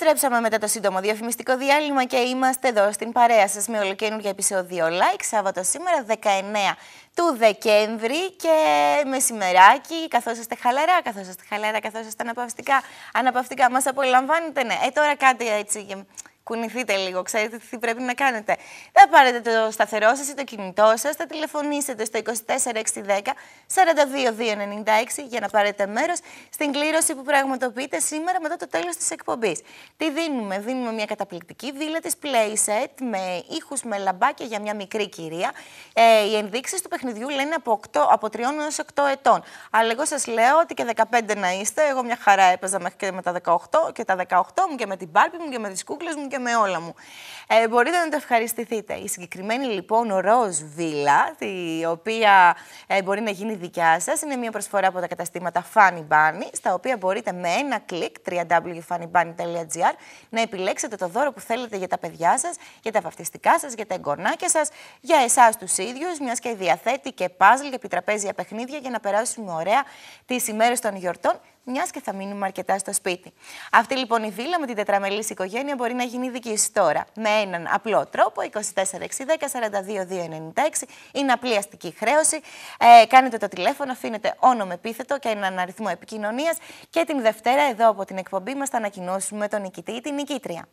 Επιστρέψαμε μετά το σύντομο διαφημιστικό διάλειμμα και είμαστε εδώ στην παρέα σας με ολοκένουργια επεισόδιο like, Σάββατο σήμερα 19 του Δεκέμβρη και μεσημεράκι, καθώς είστε χαλαρά, καθώς είστε χαλαρά, καθώς είστε αναπαυστικά, αναπαυστικά, μας απολαμβάνετε, ναι, ε, τώρα κάτι έτσι κουνηθείτε λίγο, ξέρετε τι πρέπει να κάνετε. Θα πάρετε το σταθερό σας ή το κινητό σας, θα τηλεφωνήσετε στο 24610 42296 για να πάρετε μέρος στην κλήρωση που πραγματοποιείται σήμερα μετά το τέλος της εκπομπής. Τι δίνουμε, δίνουμε μια καταπληκτική βίλα της Playset με ήχους με λαμπάκια για μια μικρή κυρία. Ε, οι ενδείξεις του παιχνιδιού λένε από, 8, από 3 έως 8 ετών. Αλλά εγώ σας λέω ότι και 15 να είστε, εγώ μια χαρά έπαιζα μέχρι και με τα 18 και τα 18 μου και με την μπάρπη μου και με τις κούκλες μου και με όλα μου. Ε, μπορείτε να το ευχαριστηθείτε. Η συγκεκριμένη λοιπόν ροζ βίλα, η οποία ε, μπορεί να γίνει δικιά σας, είναι μια προσφορά από τα καταστήματα Funny Bunny, στα οποία μπορείτε με ένα κλικ www.funnybunny.gr να επιλέξετε το δώρο που θέλετε για τα παιδιά σας, για τα βαφτιστικά σας, για τα εγγονάκια σας, για εσάς τους ίδιους, μιας και διαθέτει και παζλ και επιτραπέζια παιχνίδια για να περάσουμε ωραία τις ημέρες των γιορτών μιας και θα μείνουμε αρκετά στο σπίτι. Αυτή λοιπόν η βίλα με την τετραμελή οικογένεια μπορεί να γίνει δική σου τώρα. Με έναν απλό τρόπο, 2460-42296, είναι απλή αστική χρέωση. Ε, κάνετε το τηλέφωνο, αφήνετε όνομα επίθετο και έναν αριθμό επικοινωνίας και την Δευτέρα εδώ από την εκπομπή μας θα ανακοινώσουμε τον νικητή ή την νικήτρια.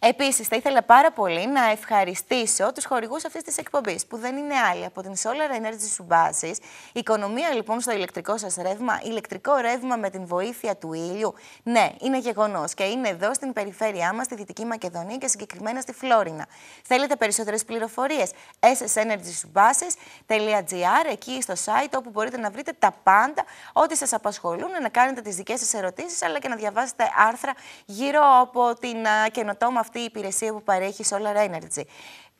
Επίσης, θα ήθελα πάρα πολύ να ευχαριστήσω τους χορηγούς αυτής της εκπομπής, που δεν είναι άλλοι από την Solar Energy Subbasis. Οικονομία λοιπόν στο ηλεκτρικό σας ρεύμα, ηλεκτρικό ρεύμα με την βοήθεια του ήλιου. Ναι, είναι γεγονός και είναι εδώ στην περιφέρειά μας, στη Δυτική Μακεδονία και συγκεκριμένα στη Φλόρινα. Θέλετε περισσότερες πληροφορίες, ssenergysbases.gr, εκεί στο site όπου μπορείτε να βρείτε τα πάντα, ό,τι σας απασχολούν, να κάνετε τις δικές σας ερωτήσεις αλλά και να διαβάσετε άρθρα γύρω από την καινοτόμα αυτή υπηρεσία που παρέχει Solar Energy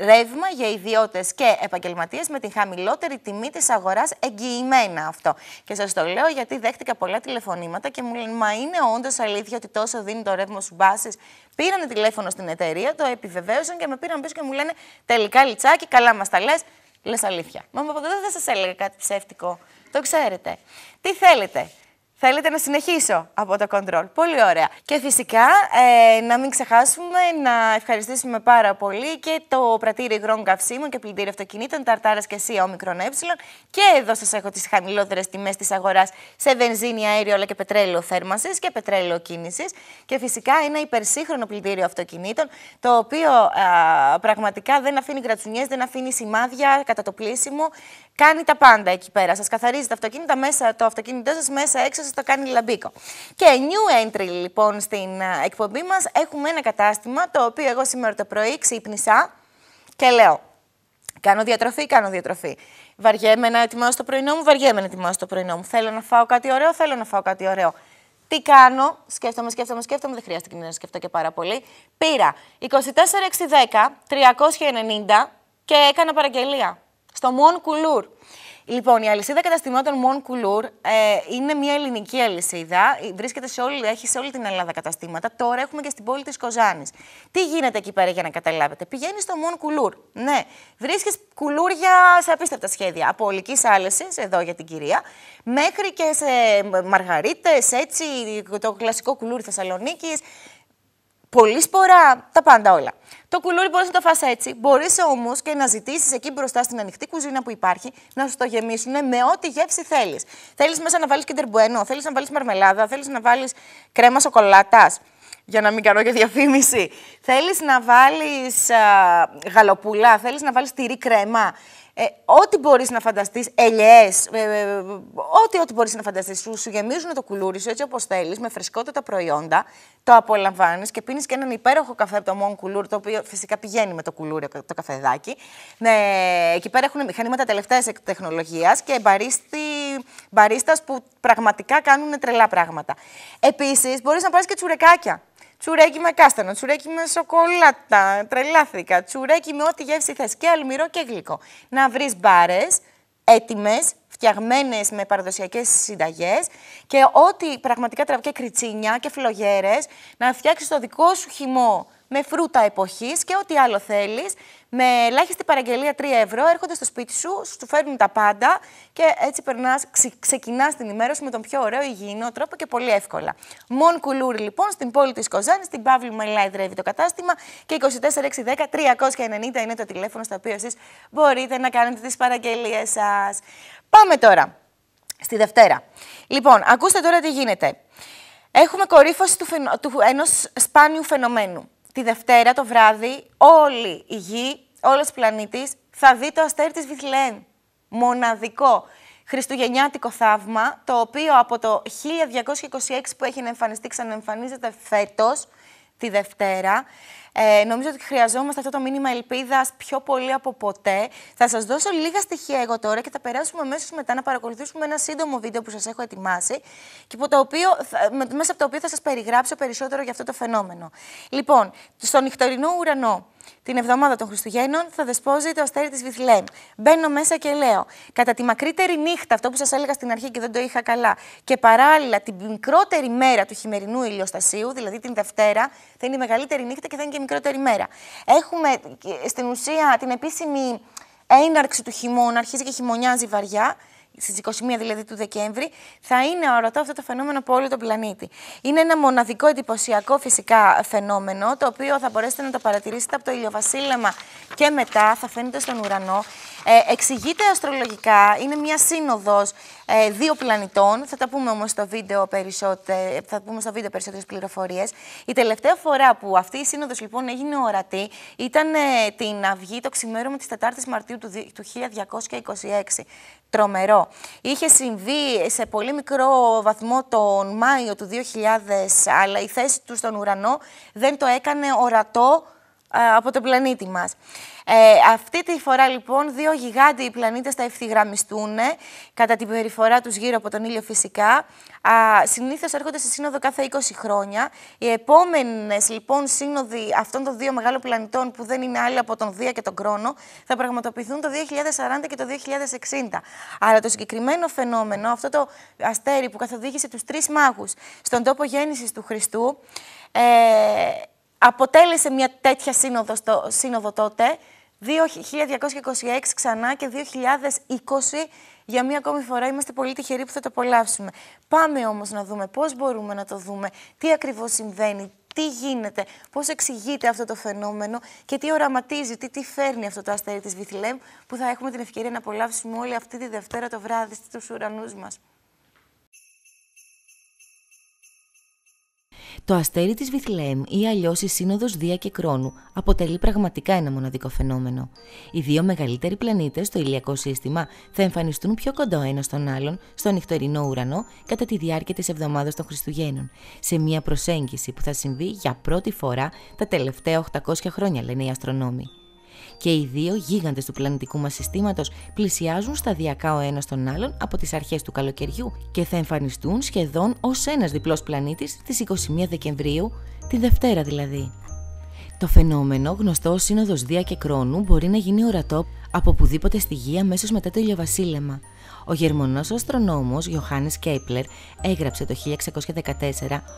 ρεύμα για ιδιώτες και επαγγελματίες με την χαμηλότερη τιμή της αγοράς εγγυημένα αυτό. Και σας το λέω γιατί δέχτηκα πολλά τηλεφωνήματα και μου λένε Μα είναι όντως αλήθεια ότι τόσο δίνει το ρεύμα σου μπάσει. Πήραν τηλέφωνο στην εταιρεία, το επιβεβαίωσαν και με πήραν πίσω και μου λένε Τελικά λιτσάκι, καλά μας τα λες. Λες αλήθεια. Μα από τότε δεν σας έλεγα κάτι ψεύτικο. Το ξέρετε. Τι θέλετε. Θέλετε να συνεχίσω από το control. Πολύ ωραία. Και φυσικά ε, να μην ξεχάσουμε να ευχαριστήσουμε πάρα πολύ και το πρατήρι υγρών καυσίμων και πλυντήριο αυτοκινήτων Ταρτάρας και ΣΥΑ ε. Και εδώ σας έχω τις χαμηλότερες τιμές της αγοράς σε βενζίνη, αέριο αλλά και πετρέλαιο θέρμανσης και πετρέλαιο κίνησης. Και φυσικά ένα υπερσύγχρονο πλυντήριο αυτοκινήτων το οποίο α, πραγματικά δεν αφήνει κρατσουνιέ, δεν αφήνει σημάδια κατά το πλήσιμο. Κάνει τα πάντα εκεί πέρα. Σας καθαρίζει τα αυτοκίνητα μέσα, το αυτοκίνητό σας μέσα έξω, σας το κάνει λαμπίκο. Και new entry λοιπόν στην ε, εκπομπή μας έχουμε ένα κατάστημα το οποίο εγώ σήμερα το πρωί ξύπνησα και λέω. Κάνω διατροφή, κάνω διατροφή. Βαριέμαι να ετοιμάσω το πρωινό μου, βαριέμαι να ετοιμάσω το πρωινό μου. Θέλω να φάω κάτι ωραίο, θέλω να φάω κάτι ωραίο. Τι κάνω, σκέφτομαι, σκέφτομαι, σκέφτομαι, δεν χρειάζεται να σκεφτώ και πάρα πολύ. Πήρα 24610, 390 και έκανα παραγγελία στο Μον Κουλούρ. Λοιπόν, η αλυσίδα καταστημάτων Μον Κουλούρ ε, είναι μια ελληνική αλυσίδα. Ε, βρίσκεται σε όλη, έχει σε όλη την Ελλάδα καταστήματα. Τώρα έχουμε και στην πόλη της Κοζάνης. Τι γίνεται εκεί πέρα για να καταλάβετε. Πηγαίνει στο Μον Κουλούρ. Ναι, βρίσκεις κουλούρια σε απίστευτα σχέδια. Από ολικής άλεσης, εδώ για την κυρία, μέχρι και σε μαργαρίτες, έτσι, το κλασικό κουλούρι Θεσσαλονίκης, πολύ σπορά, τα πάντα όλα. Το κουλούρι μπορείς να το φας έτσι. Μπορείς όμως και να ζητήσεις εκεί μπροστά στην ανοιχτή κουζίνα που υπάρχει να σου το γεμίσουν με ό,τι γεύση θέλεις. Θέλεις μέσα να βάλεις κεντερμπουένο, θέλεις να βάλεις μαρμελάδα, θέλεις να βάλεις κρέμα σοκολάτας. Για να μην κάνω και διαφήμιση. Θέλεις να βάλεις γαλοπούλα, θέλεις να βάλεις τυρί κρέμα. Ε, ό,τι μπορείς να φανταστείς, ελιές, ε, ε, ε, ό,τι, ό,τι μπορείς να φανταστείς, σου, γεμίζουν το κουλούρι σου έτσι όπως θέλεις, με φρεσκότητα προϊόντα, το απολαμβάνεις και πίνεις και έναν υπέροχο καφέ από το Mon Κουλούρ, το οποίο φυσικά πηγαίνει με το κουλούρι το καφεδάκι. Ναι, εκεί πέρα έχουν μηχανήματα τελευταίας τεχνολογίας και μπαρίστη, μπαρίστας που πραγματικά κάνουν τρελά πράγματα. Επίσης, μπορείς να πάρεις και τσουρεκάκια. Τσουρέκι με κάστανο, τσουρέκι με σοκολάτα, τρελάθηκα, τσουρέκι με ό,τι γεύση θες και αλμυρό και γλυκό. Να βρεις μπάρες έτοιμες, φτιαγμένες με παραδοσιακές συνταγές και ό,τι πραγματικά τραβήκε κριτσίνια και φλογέρες, να φτιάξεις το δικό σου χυμό με φρούτα εποχής και ό,τι άλλο θέλεις. Με ελάχιστη παραγγελία 3 ευρώ έρχονται στο σπίτι σου, σου φέρνουν τα πάντα και έτσι περνάς, ξε, ξεκινάς την ημέρα σου με τον πιο ωραίο υγιεινό τρόπο και πολύ εύκολα. Μον κουλούρι λοιπόν στην πόλη της Κοζάνης, στην Παύλου Μελά Εδρεύει το κατάστημα και 24610 390 είναι το τηλέφωνο στο οποίο εσείς μπορείτε να κάνετε τις παραγγελίες σας. Πάμε τώρα στη Δευτέρα. Λοιπόν, ακούστε τώρα τι γίνεται. Έχουμε κορύφωση του, ενός σπάνιου φαινομένου τη Δευτέρα το βράδυ όλη η γη, όλος ο πλανήτης, θα δει το αστέρι της Βιθλέν. Μοναδικό χριστουγεννιάτικο θαύμα, το οποίο από το 1226 που έχει εμφανιστεί ξαναεμφανίζεται φέτος, τη Δευτέρα. Ε, νομίζω ότι χρειαζόμαστε αυτό το μήνυμα ελπίδας πιο πολύ από ποτέ. Θα σας δώσω λίγα στοιχεία εγώ τώρα και θα περάσουμε αμέσως μετά να παρακολουθήσουμε ένα σύντομο βίντεο που σας έχω ετοιμάσει και το οποίο, μέσα από το οποίο θα σας περιγράψω περισσότερο για αυτό το φαινόμενο. Λοιπόν, στον νυχτερινό ουρανό την εβδομάδα των Χριστουγέννων θα δεσπόζει το αστέρι της Βιθλέμ. Μπαίνω μέσα και λέω, κατά τη μακρύτερη νύχτα, αυτό που σας έλεγα στην αρχή και δεν το είχα καλά, και παράλληλα την μικρότερη μέρα του χειμερινού ηλιοστασίου, δηλαδή την Δευτέρα, θα είναι η μεγαλύτερη νύχτα και θα είναι και η μικρότερη μέρα. Έχουμε στην ουσία την επίσημη έναρξη του χειμώνα, αρχίζει και χειμωνιάζει βαριά, στις 21 δηλαδή του Δεκέμβρη, θα είναι ορατό αυτό το φαινόμενο από όλο τον πλανήτη. Είναι ένα μοναδικό εντυπωσιακό φυσικά φαινόμενο, το οποίο θα μπορέσετε να το παρατηρήσετε από το ηλιοβασίλεμα και μετά, θα φαίνεται στον ουρανό. Ε, εξηγείται αστρολογικά, είναι μια σύνοδος ε, δύο πλανητών, θα τα πούμε όμως στο βίντεο, περισσότε, θα πληροφορίες. Η τελευταία φορά που αυτή η σύνοδος λοιπόν έγινε ορατή ήταν ε, την Αυγή το ξημέρωμα της 4 η Μαρτίου του, του 1226 τρομερό. Είχε συμβεί σε πολύ μικρό βαθμό τον Μάιο του 2000, αλλά η θέση του στον ουρανό δεν το έκανε ορατό ε, από τον πλανήτη μας. Ε, αυτή τη φορά λοιπόν δύο γιγάντιοι πλανήτες θα ευθυγραμμιστούν ε, κατά την περιφορά τους γύρω από τον ήλιο φυσικά. Α, συνήθως έρχονται σε σύνοδο κάθε 20 χρόνια. Οι επόμενες λοιπόν σύνοδοι αυτών των δύο μεγάλων πλανητών που δεν είναι άλλοι από τον Δία και τον Κρόνο θα πραγματοποιηθούν το 2040 και το 2060. αλλά το συγκεκριμένο φαινόμενο, αυτό το αστέρι που καθοδήγησε τους τρεις μάγους στον τόπο γέννησης του Χριστού, ε, αποτέλεσε μια τέτοια σύνοδο, στο, σύνοδο τότε, 2226 ξανά και 2020 για μία ακόμη φορά είμαστε πολύ τυχεροί που θα το απολαύσουμε. Πάμε όμως να δούμε πώς μπορούμε να το δούμε, τι ακριβώς συμβαίνει, τι γίνεται, πώς εξηγείται αυτό το φαινόμενο και τι οραματίζει, τι, τι φέρνει αυτό το αστέρι της Βυθιλέμ που θα έχουμε την ευκαιρία να απολαύσουμε όλη αυτή τη Δευτέρα το βράδυ στους ουρανούς μας. Το αστέρι της Βιθλέμ ή αλλιώς η σύνοδος Δία και Κρόνου αποτελεί πραγματικά ένα μοναδικό φαινόμενο. Οι δύο μεγαλύτεροι πλανήτες στο ηλιακό σύστημα θα εμφανιστούν πιο κοντά ο ένας τον άλλον στον νυχτερινό ουρανό κατά τη διάρκεια της εβδομάδας των Χριστουγέννων, σε μια προσέγγιση που θα συμβεί για πρώτη φορά τα τελευταία 800 χρόνια λένε οι αστρονόμοι και οι δύο γίγαντες του πλανητικού μας συστήματος πλησιάζουν σταδιακά ο ένας τον άλλον από τις αρχές του καλοκαιριού και θα εμφανιστούν σχεδόν ως ένας διπλός πλανήτης στις 21 Δεκεμβρίου, τη Δευτέρα δηλαδή. Το φαινόμενο, γνωστό ως σύνοδος Δία και Κρόνου, μπορεί να γίνει ορατό από οπουδήποτε στη γη αμέσως μετά το ηλιοβασίλεμα, ο γερμανός αστρονόμος Ιωάννης Κέιπλερ έγραψε το 1614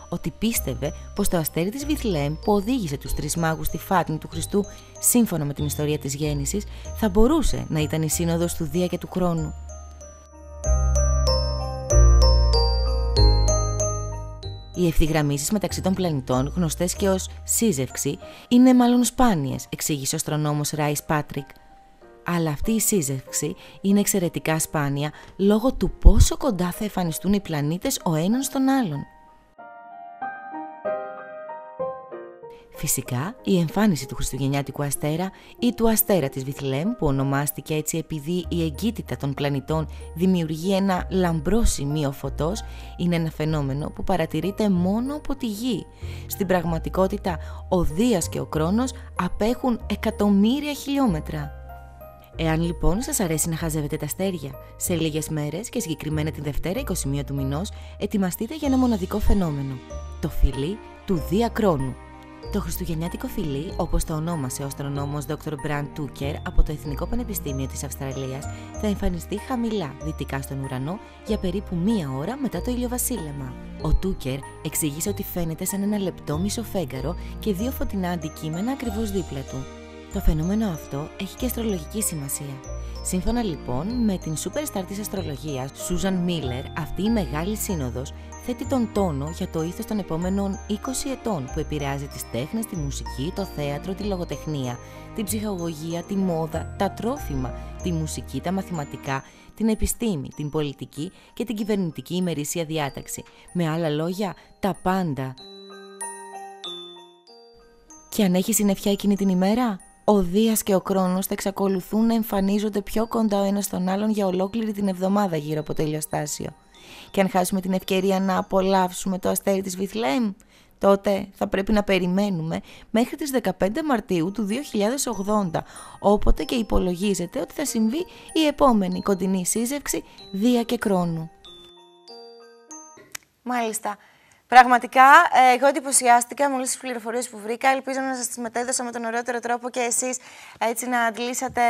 ότι πίστευε πως το αστέρι της Βιθλέμ που οδήγησε τους τρεις μάγους στη φάτνη του Χριστού σύμφωνα με την ιστορία της γέννησης θα μπορούσε να ήταν η σύνοδος του Δία και του Χρόνου. Οι ευθυγραμμίσεις μεταξύ των πλανητών, γνωστές και ως σύζευξη, είναι μάλλον σπάνιες, εξήγησε ο αστρονόμος Ράις Πάτρικ αλλά αυτή η σύζευξη είναι εξαιρετικά σπάνια λόγω του πόσο κοντά θα εμφανιστούν οι πλανήτες ο έναν στον άλλον. Φυσικά, η εμφάνιση του Χριστουγεννιάτικου αστέρα ή του αστέρα της Βιθλέμ που ονομάστηκε έτσι επειδή η εγκύτητα των πλανητών δημιουργεί ένα λαμπρό σημείο φωτός είναι ένα φαινόμενο που παρατηρείται μόνο από τη Γη. Στην πραγματικότητα, ο Δίας και ο Κρόνος απέχουν εκατομμύρια χιλιόμετρα. Εάν λοιπόν σας αρέσει να χαζεύετε τα αστέρια σε λίγες μέρες και συγκεκριμένα τη Δευτέρα 21 του μηνός, ετοιμαστείτε για ένα μοναδικό φαινόμενο, το φιλί του διακρόνου. Το χριστουγεννιάτικο φιλί, όπως το ονόμασε ο αστρονόμος Dr. Brand Tucker από το Εθνικό Πανεπιστήμιο της Αυστραλίας, θα εμφανιστεί χαμηλά δυτικά στον ουρανό για περίπου μία ώρα μετά το ηλιοβασίλεμα. Ο Τούκερ εξήγησε ότι φαίνεται σαν ένα λεπτό μισοφέγγαρο και δύο φωτεινά αντικείμενα ακριβώς δίπλα του. Το φαινόμενο αυτό έχει και αστρολογική σημασία. Σύμφωνα λοιπόν με την σούπερ στάρ της αστρολογίας, Σούζαν Μίλλερ, αυτή η μεγάλη σύνοδος θέτει τον τόνο για το ήθος των επόμενων 20 ετών που επηρεάζει τις τέχνες, τη μουσική, το θέατρο, τη λογοτεχνία, την ψυχολογία, τη μόδα, τα τρόφιμα, τη μουσική, τα μαθηματικά, την επιστήμη, την πολιτική και την κυβερνητική ημερήσια διάταξη. Με άλλα λόγια, τα πάντα. Και αν έχεις συννεφιά εκείνη την ημέρα, ο Δίας και ο Κρόνος θα εξακολουθούν να εμφανίζονται πιο κοντά ο ένας στον άλλον για ολόκληρη την εβδομάδα γύρω από το ηλιοστάσιο. Και αν χάσουμε την ευκαιρία να απολαύσουμε το αστέρι της Βιθλέμ, τότε θα πρέπει να περιμένουμε μέχρι τις 15 Μαρτίου του 2080, όποτε και υπολογίζεται ότι θα συμβεί η επόμενη κοντινή σύζευξη Δία και Κρόνου. Μάλιστα. Πραγματικά, ε, εγώ εντυπωσιάστηκα με όλες τις πληροφορίες που βρήκα. Ελπίζω να σας τις μετέδωσα με τον ωραιότερο τρόπο και εσείς ε, έτσι να αντλήσατε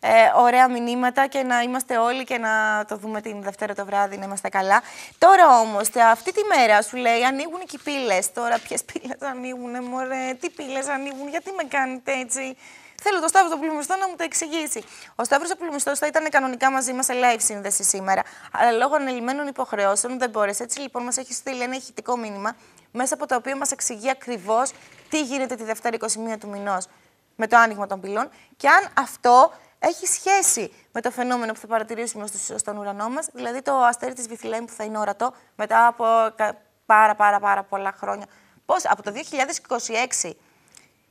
ε, ωραία μηνύματα και να είμαστε όλοι και να το δούμε την Δευτέρα το βράδυ να είμαστε καλά. Τώρα όμως, αυτή τη μέρα σου λέει ανοίγουν και οι πύλες. Τώρα, ποιες πύλες ανοίγουν, Μωρέ, τι πύλες ανοίγουν, γιατί με κάνετε έτσι. Θέλω το Σταύρο το Πλουμιστό να μου το εξηγήσει. Ο Σταύρος ο Πλουμιστό θα ήταν κανονικά μαζί μας σε live σύνδεση σήμερα, αλλά λόγω ανελημμένων υποχρεώσεων δεν μπόρεσε. Έτσι λοιπόν μας έχει στείλει ένα ηχητικό μήνυμα, μέσα από το οποίο μας εξηγεί ακριβώς τι γίνεται τη Δευτέρα 21 του μηνός με το άνοιγμα των πυλών και αν αυτό έχει σχέση με το φαινόμενο που θα παρατηρήσουμε στον ουρανό μας, δηλαδή το αστέρι της Βυθιλέμ που θα είναι ορατό μετά από πάρα πάρα πάρα πολλά χρόνια. Πώς από το 2026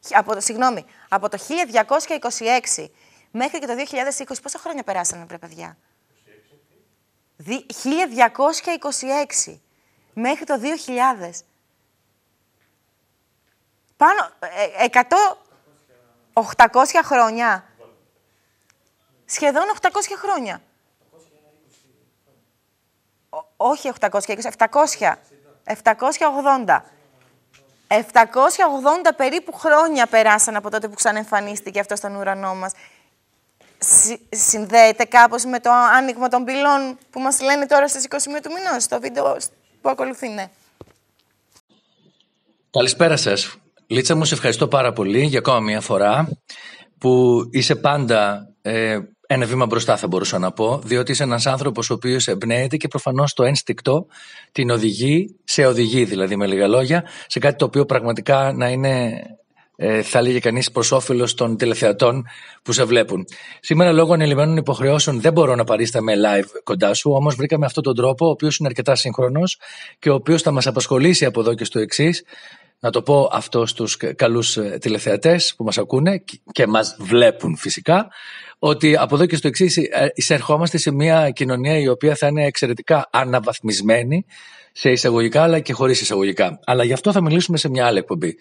από το, συγγνώμη, από το 1226 μέχρι και το 2020, πόσα χρόνια περάσανε, πρέπει παιδιά. 1226 μέχρι το 2000. Πάνω, 100, ε, 800 χρόνια. Σχεδόν 800 χρόνια. όχι 820, 700. 780. 780 περίπου χρόνια περάσαν από τότε που ξανεμφανίστηκε αυτό στον ουρανό μας. Συνδέεται κάπως με το άνοιγμα των πυλών που μας λένε τώρα στις 21 του μηνός, στο βίντεο που ακολουθεί, ναι. Καλησπέρα σας. Λίτσα μου, σε ευχαριστώ πάρα πολύ για ακόμα μια φορά που είσαι πάντα ε, ένα βήμα μπροστά θα μπορούσα να πω, διότι είσαι ένας άνθρωπος ο οποίος εμπνέεται και προφανώς το ένστικτο την οδηγεί, σε οδηγεί δηλαδή με λίγα λόγια, σε κάτι το οποίο πραγματικά να είναι, ε, θα λέγει κανείς, προς όφελος των τηλεθεατών που σε βλέπουν. Σήμερα λόγω ανελημμένων υποχρεώσεων δεν μπορώ να παρίσταμαι live κοντά σου, όμως βρήκαμε αυτόν τον τρόπο, ο οποίος είναι αρκετά σύγχρονος και ο οποίος θα μας απασχολήσει από εδώ και στο εξής να το πω αυτό στους καλούς ε, τηλεθεατές που μας ακούνε και μας βλέπουν φυσικά ότι από εδώ και στο εξής ε, εισερχόμαστε σε μια κοινωνία η οποία θα είναι εξαιρετικά αναβαθμισμένη σε εισαγωγικά αλλά και χωρίς εισαγωγικά. Αλλά γι' αυτό θα μιλήσουμε σε μια άλλη εκπομπή.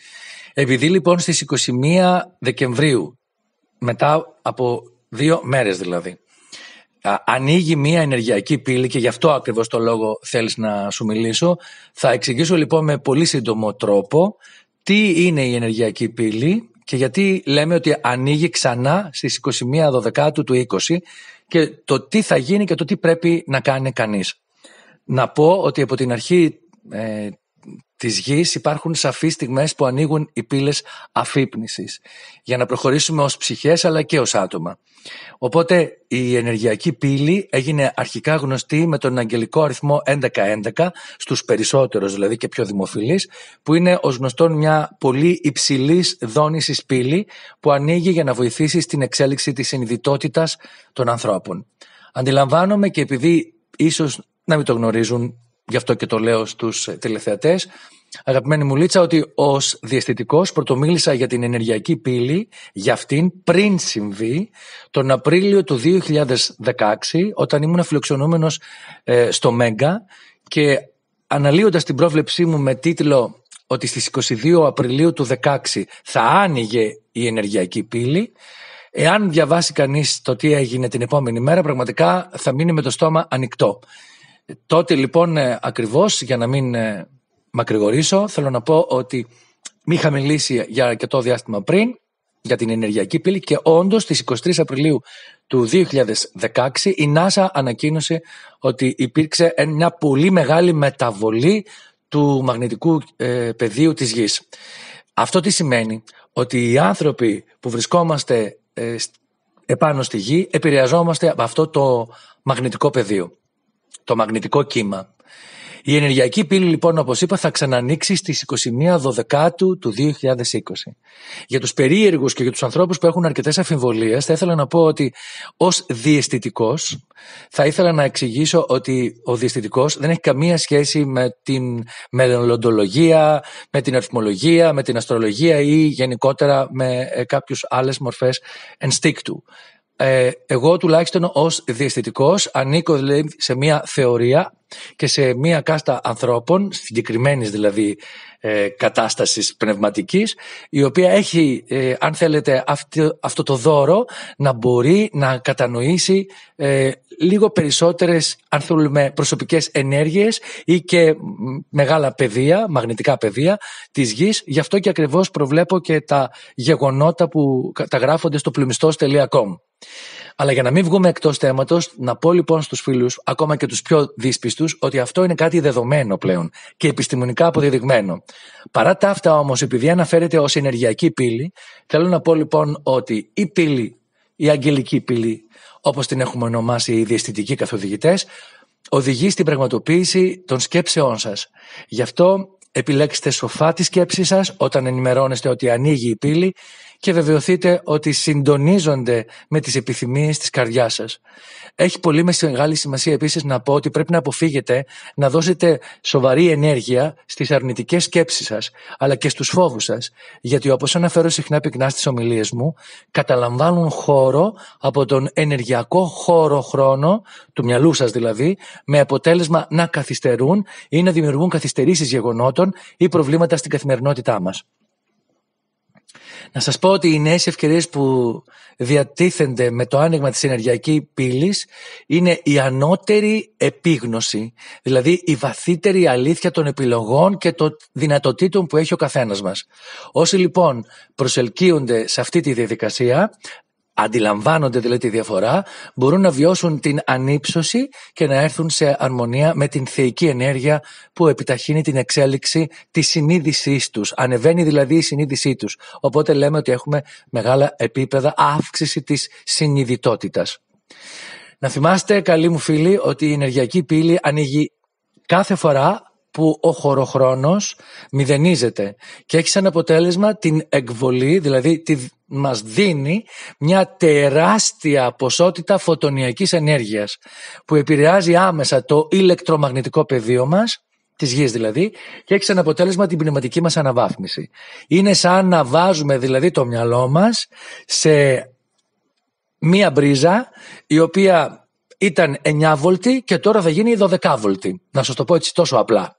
Επειδή λοιπόν στις 21 Δεκεμβρίου, μετά από δύο μέρες δηλαδή, ανοίγει μια ενεργειακή πύλη και γι' αυτό ακριβώς το λόγο θέλεις να σου μιλήσω. Θα εξηγήσω λοιπόν με πολύ σύντομο τρόπο τι είναι η ενεργειακή πύλη, και γιατί λέμε ότι ανοίγει ξανά στις 21 Δωδεκάτου του 20 και το τι θα γίνει και το τι πρέπει να κάνει κανείς. Να πω ότι από την αρχή ε, Της γης υπάρχουν σαφείς στιγμές που ανοίγουν οι πύλες αφύπνισης. για να προχωρήσουμε ως ψυχές αλλά και ως άτομα. Οπότε η ενεργειακή πύλη έγινε αρχικά γνωστή με τον αγγελικό αριθμό 1111 στους περισσότερους δηλαδή και πιο δημοφιλείς που είναι ως γνωστόν μια πολύ υψηλής δόνησης πύλη που ανοίγει για να βοηθήσει στην εξέλιξη της συνειδητότητας των ανθρώπων. Αντιλαμβάνομαι και επειδή ίσως να μην το γνωρίζουν γι' αυτό και το λέω στους ε, τηλεθεατές, αγαπημένη μου Λίτσα, ότι ως Διαστητικό πρωτομίλησα για την ενεργειακή πύλη, για αυτήν πριν συμβεί, τον Απρίλιο του 2016, όταν ήμουν φιλοξενούμενος ε, στο Μέγκα και αναλύοντας την πρόβλεψή μου με τίτλο ότι στις 22 Απριλίου του 2016 θα άνοιγε η ενεργειακή πύλη, Εάν διαβάσει κανείς το τι έγινε την επόμενη μέρα, πραγματικά θα μείνει με το στόμα ανοιχτό. Τότε λοιπόν ε, ακριβώς, για να μην ε, μακρηγορήσω, θέλω να πω ότι μη είχαμε μιλήσει για αρκετό διάστημα πριν για την ενεργειακή πύλη και όντως στις 23 Απριλίου του 2016 η NASA ανακοίνωσε ότι υπήρξε μια πολύ μεγάλη μεταβολή του μαγνητικού ε, πεδίου της Γης. Αυτό τι σημαίνει, ότι οι άνθρωποι που βρισκόμαστε επάνω στη Γη επηρεαζόμαστε από αυτό το μαγνητικό πεδίο το μαγνητικό κύμα. Η ενεργειακή πύλη λοιπόν όπως είπα θα ξανανοίξει στις 21 Δοδεκάτου του 2020. Για τους περίεργους και για τους ανθρώπους που έχουν αρκετές αφιβολίες θα ήθελα να πω ότι ως διαισθητικός θα ήθελα να εξηγήσω ότι ο διαισθητικός δεν έχει καμία σχέση με την μελλοντολογία, με την αριθμολογία, με την αστρολογία ή γενικότερα με ε, κάποιους άλλες μορφές ενστίκτου ε, εγώ τουλάχιστον ως διαστητικό, ανήκω δηλαδή σε μια θεωρία και σε μια κάστα ανθρώπων, συγκεκριμένης δηλαδή ε, κατάστασης πνευματικής η οποία έχει, ε, αν θέλετε, αυτό το δώρο να μπορεί να κατανοήσει ε, λίγο περισσότερες αν θέλουμε προσωπικές ενέργειες ή και μεγάλα πεδία, μαγνητικά πεδία της γης. Γι' αυτό και ακριβώς προβλέπω και τα γεγονότα που καταγράφονται στο πλουμιστός.com. Αλλά για να μην βγούμε εκτός θέματος, να πω λοιπόν στους φίλους, ακόμα και τους πιο δύσπιστους, ότι αυτό είναι κάτι δεδομένο πλέον και επιστημονικά αποδεδειγμένο. Παρά τα αυτά όμως, επειδή αναφέρεται ως ενεργειακή πύλη, θέλω να πω λοιπόν ότι η πύλη, η αγγελική πύλη, όπως την έχουμε ονομάσει οι διαστητικοί καθοδηγητές, οδηγεί στην πραγματοποίηση των σκέψεών σας. Γι' αυτό επιλέξτε σοφά τη σκέψη σας όταν ενημερώνεστε ότι ανοίγει η πύλη και βεβαιωθείτε ότι συντονίζονται με τις επιθυμίες της καρδιάς σας. Έχει πολύ μεγάλη σημασία επίσης να πω ότι πρέπει να αποφύγετε να δώσετε σοβαρή ενέργεια στις αρνητικές σκέψεις σας, αλλά και στους φόβους σας, γιατί όπως αναφέρω συχνά πυκνά στις ομιλίες μου, καταλαμβάνουν χώρο από τον ενεργειακό χώρο χρόνο, του μυαλού σας δηλαδή, με αποτέλεσμα να καθυστερούν ή να δημιουργούν καθυστερήσεις γεγονότων ή προβλήματα στην καθημερινότητά μας. Να σας πω ότι οι νέες ευκαιρίες που διατίθενται με το άνοιγμα της ενεργειακής πύλης είναι η ανώτερη επίγνωση, δηλαδή η βαθύτερη αλήθεια των επιλογών και των δυνατοτήτων που έχει ο καθένας μας. Όσοι λοιπόν προσελκύονται σε αυτή τη διαδικασία αντιλαμβάνονται δηλαδή τη διαφορά, μπορούν να βιώσουν την ανύψωση και να έρθουν σε αρμονία με την θεϊκή ενέργεια που επιταχύνει την εξέλιξη της συνείδησής τους. Ανεβαίνει δηλαδή η συνείδησή τους. Οπότε λέμε ότι έχουμε μεγάλα επίπεδα αύξηση της συνειδητότητας. Να θυμάστε, καλοί μου φίλοι, ότι η ενεργειακή πύλη ανοίγει κάθε φορά που ο χωροχρόνος μηδενίζεται και έχει σαν αποτέλεσμα την εκβολή, δηλαδή τη, μας δίνει μια τεράστια ποσότητα φωτονιακής ενέργειας που επηρεάζει άμεσα το ηλεκτρομαγνητικό πεδίο μας της γης δηλαδή, και έχει σαν αποτέλεσμα την πνευματική μας αναβάθμιση. Είναι σαν να βάζουμε δηλαδή το μυαλό μας σε μία μπρίζα η οποία ήταν 9 βολτή και τώρα θα γίνει 12 βολτή. Να σας το πω έτσι τόσο απλά.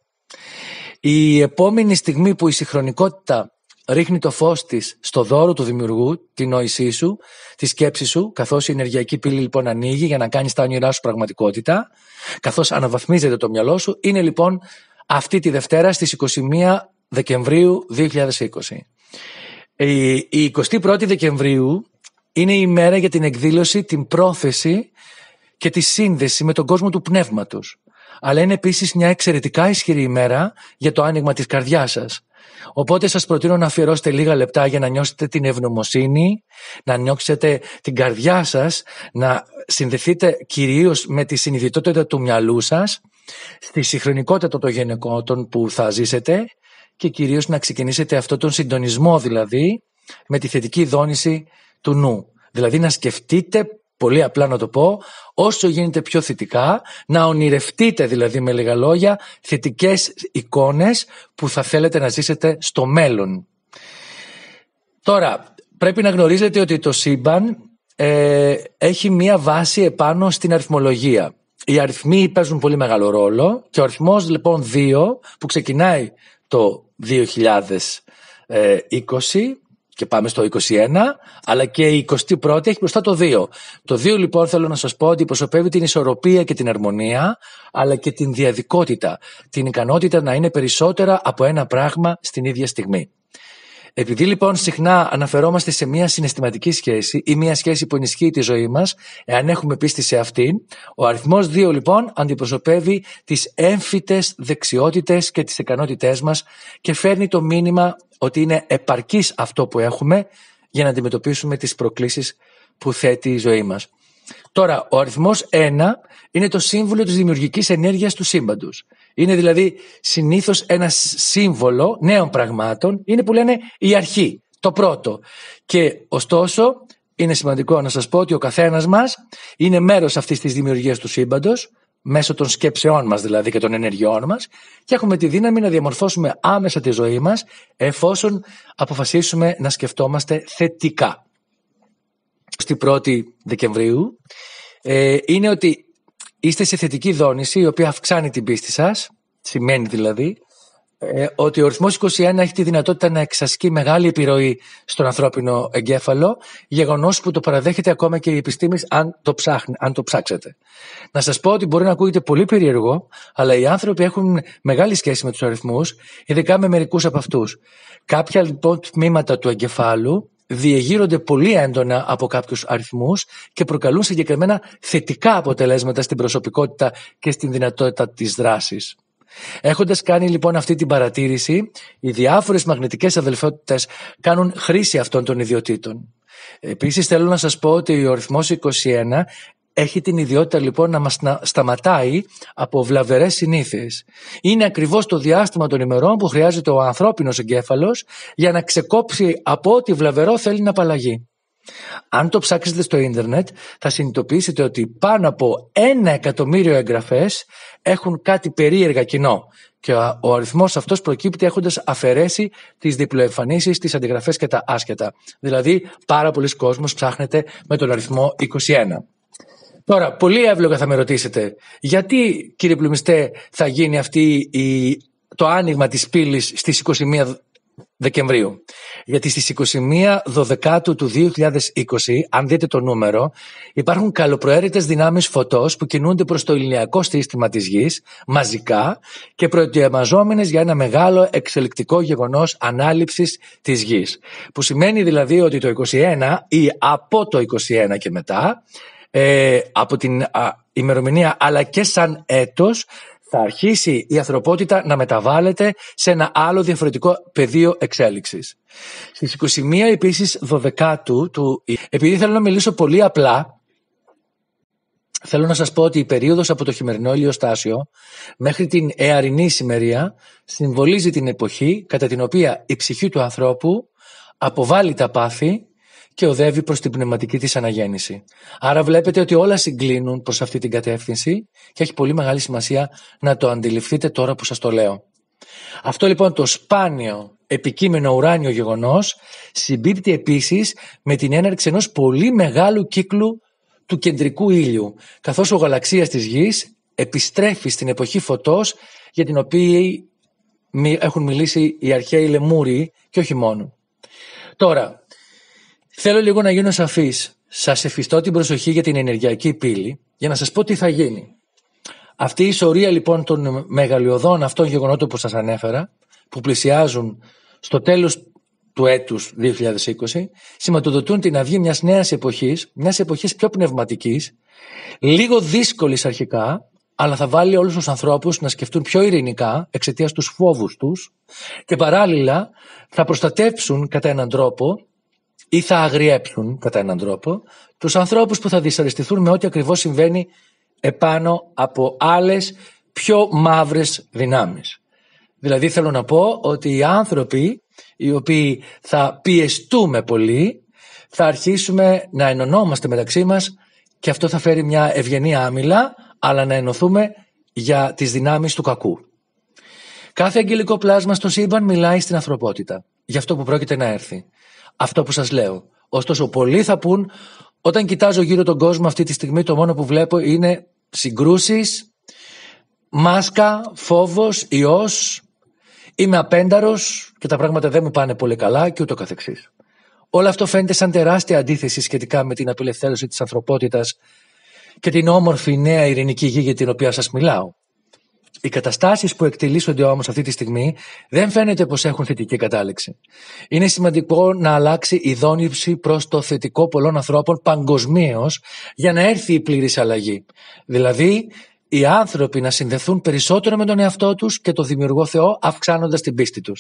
Η επόμενη στιγμή που η συγχρονικότητα ρίχνει το φως της στο δώρο του δημιουργού, την νόησή σου, τη σκέψη σου, καθώς η ενεργειακή πύλη λοιπόν ανοίγει για να κάνεις τα όνειρά σου πραγματικότητα, καθώς αναβαθμίζεται το μυαλό σου, είναι λοιπόν αυτή τη Δευτέρα στις 21 Δεκεμβρίου 2020. Η 21η Δεκεμβρίου είναι η μέρα για την εκδήλωση, την πρόθεση και τη σύνδεση με τον κόσμο του πνεύματος αλλά είναι επίσης μια εξαιρετικά ισχυρή ημέρα για το άνοιγμα της καρδιάς σας. Οπότε σας προτείνω να αφιερώσετε λίγα λεπτά για να νιώσετε την ευνομοσύνη, να νιώξετε την καρδιά σας, να συνδεθείτε κυρίως με τη συνειδητότητα του μυαλού σας, στη συγχρονικότητα των γενικών που θα ζήσετε και κυρίως να ξεκινήσετε αυτό τον συντονισμό δηλαδή με τη θετική δόνηση του νου. Δηλαδή να σκεφτείτε πολύ απλά να το πω, όσο γίνεται πιο θετικά, να ονειρευτείτε δηλαδή με λίγα λόγια θετικές εικόνες που θα θέλετε να ζήσετε στο μέλλον. Τώρα, πρέπει να γνωρίζετε ότι το σύμπαν ε, έχει μία βάση επάνω στην αριθμολογία. Οι αριθμοί παίζουν πολύ μεγάλο ρόλο και ο αριθμός λοιπόν 2 που ξεκινάει το 2020 και πάμε στο 21, αλλά και η 21η έχει μπροστά το 2. Το 2 λοιπόν θέλω να σας πω ότι προσωπεύει την ισορροπία και την αρμονία, αλλά και την διαδικότητα, την ικανότητα να είναι περισσότερα από ένα πράγμα στην ίδια στιγμή. Επειδή λοιπόν συχνά αναφερόμαστε σε μια συναισθηματική σχέση ή μια σχέση που ενισχύει τη ζωή μας, εάν έχουμε πίστη σε αυτήν, ο αριθμός 2 λοιπόν αντιπροσωπεύει τις έμφυτες δεξιότητες και τις ικανότητές μας και φέρνει το μήνυμα ότι είναι επαρκής αυτό που έχουμε για να αντιμετωπίσουμε τις προκλήσεις που θέτει η ζωή μας. Τώρα, ο αριθμός 1 είναι το σύμβολο της δημιουργικής ενέργειας του σύμπαντος. Είναι δηλαδή συνήθως ένα σύμβολο νέων πραγμάτων. Είναι που λένε η αρχή, το πρώτο. Και ωστόσο, είναι σημαντικό να σας πω ότι ο καθένας μας είναι μέρος αυτής της δημιουργίας του σύμπαντος, μέσω των σκέψεών μας δηλαδή και των ενεργειών μας και έχουμε τη δύναμη να διαμορφώσουμε άμεσα τη ζωή μας εφόσον αποφασίσουμε να σκεφτόμαστε θετικά. Στη 1η Δεκεμβρίου ε, είναι ότι είστε σε θετική δόνηση, η οποία αυξάνει την πίστη σας, σημαίνει δηλαδή, ε, ότι ο αριθμό 21 έχει τη δυνατότητα να εξασκεί μεγάλη επιρροή στον ανθρώπινο εγκέφαλο, γεγονός που το παραδέχεται ακόμα και η επιστήμης, αν, το αν το ψάξετε. Να σας πω ότι μπορεί να ακούγεται πολύ περίεργο, αλλά οι άνθρωποι έχουν μεγάλη σχέση με τους αριθμούς, ειδικά με μερικούς από αυτούς. Κάποια λοιπόν τμήματα του εγκεφάλου διεγείρονται πολύ έντονα από κάποιους αριθμούς και προκαλούν συγκεκριμένα θετικά αποτελέσματα στην προσωπικότητα και στην δυνατότητα της δράσης. Έχοντας κάνει λοιπόν αυτή την παρατήρηση, οι διάφορες μαγνητικές αδελφότητες κάνουν χρήση αυτών των ιδιωτήτων. Επίσης θέλω να σας πω ότι ο αριθμός 21 έχει την ιδιότητα λοιπόν να μας σταματάει από βλαβερές συνήθειες. Είναι ακριβώς το διάστημα των ημερών που χρειάζεται ο ανθρώπινος εγκέφαλος για να ξεκόψει από ό,τι βλαβερό θέλει να απαλλαγεί. Αν το ψάξετε στο ίντερνετ θα συνειδητοποιήσετε ότι πάνω από ένα εκατομμύριο εγγραφές έχουν κάτι περίεργα κοινό και ο αριθμός αυτός προκύπτει έχοντας αφαιρέσει τις διπλοεμφανίσεις, τις αντιγραφές και τα άσχετα. Δηλαδή πάρα πολλοί κόσμος ψάχνεται με τον αριθμό 21. Τώρα, πολύ εύλογα θα με ρωτήσετε, γιατί κύριε Πλουμιστέ θα γίνει αυτή η, το άνοιγμα της πύλης στις 21 Δεκεμβρίου. Γιατί στις 21 Δοδεκάτου του 2020, αν δείτε το νούμερο, υπάρχουν καλοπροαίρετες δυνάμεις φωτός που κινούνται προς το ελληνιακό σύστημα της γης, μαζικά, και προετοιμαζόμενες για ένα μεγάλο εξελικτικό γεγονός ανάληψης της γης. Που σημαίνει δηλαδή ότι το 21 ή από το 21 και μετά, ε, από την ημερομηνία αλλά και σαν έτος θα αρχίσει η ανθρωπότητα να μεταβάλλεται σε ένα άλλο διαφορετικό πεδίο εξέλιξης. Στις 21 επίσης 12 του, του επειδή θέλω να μιλήσω πολύ απλά, θέλω να σας πω ότι η περίοδος από το χειμερινό ηλιοστάσιο μέχρι την εαρινή σημερία συμβολίζει την εποχή κατά την οποία η ψυχή του ανθρώπου αποβάλλει τα πάθη και οδεύει προς την πνευματική της αναγέννηση. Άρα βλέπετε ότι όλα συγκλίνουν προς αυτή την κατεύθυνση και έχει πολύ μεγάλη σημασία να το αντιληφθείτε τώρα που σας το λέω. Αυτό λοιπόν το σπάνιο επικείμενο ουράνιο γεγονός συμπίπτει επίσης με την έναρξη ενός πολύ μεγάλου κύκλου του κεντρικού ήλιου, καθώς ο γαλαξίας της Γης επιστρέφει στην εποχή φωτός για την οποία έχουν μιλήσει οι αρχαίοι λεμούροι και όχι μόνο. Τώρα, Θέλω λίγο να γίνω σαφής. Σας εφιστώ την προσοχή για την ενεργειακή πύλη για να σας πω τι θα γίνει. Αυτή η ισορία λοιπόν των μεγαλειωδών αυτών γεγονότων που σας ανέφερα, που πλησιάζουν στο τέλος του έτους 2020, σηματοδοτούν την αυγή μιας νέας εποχής, μιας εποχής πιο πνευματικής, λίγο δύσκολης αρχικά, αλλά θα βάλει όλους τους ανθρώπους να σκεφτούν πιο ειρηνικά εξαιτίας τους φόβους τους, και παράλληλα θα προστατεύσουν κατά έναν τρόπο ή θα αγριέψουν κατά έναν τρόπο τους ανθρώπους που θα δυσαρεστηθούν με ό,τι ακριβώς συμβαίνει επάνω από άλλες πιο μαύρες δυνάμεις. Δηλαδή θέλω να πω ότι οι άνθρωποι οι οποίοι θα πιεστούμε πολύ θα αρχίσουμε να ενωνόμαστε μεταξύ μας και αυτό θα φέρει μια ευγενή άμυλα αλλά να ενωθούμε για τις δυνάμεις του κακού. Κάθε αγγελικό πλάσμα στο σύμπαν μιλάει στην ανθρωπότητα για αυτό που πρόκειται να έρθει αυτό που σας λέω. Ωστόσο, πολλοί θα πούν, όταν κοιτάζω γύρω τον κόσμο αυτή τη στιγμή, το μόνο που βλέπω είναι συγκρούσεις, μάσκα, φόβος, ιός, είμαι απένταρος και τα πράγματα δεν μου πάνε πολύ καλά και ούτω καθεξής. Όλο αυτό φαίνεται σαν τεράστια αντίθεση σχετικά με την απελευθέρωση της ανθρωπότητας και την όμορφη νέα ειρηνική γη για την οποία σας μιλάω. Οι καταστάσεις που εκτελήσονται όμως αυτή τη στιγμή δεν φαίνεται πως έχουν θετική κατάληξη. Είναι σημαντικό να αλλάξει η δόνυψη προς το θετικό πολλών ανθρώπων παγκοσμίως για να έρθει η πλήρης αλλαγή. Δηλαδή, οι άνθρωποι να συνδεθούν περισσότερο με τον εαυτό τους και το δημιουργό Θεό, αυξάνοντας την πίστη τους.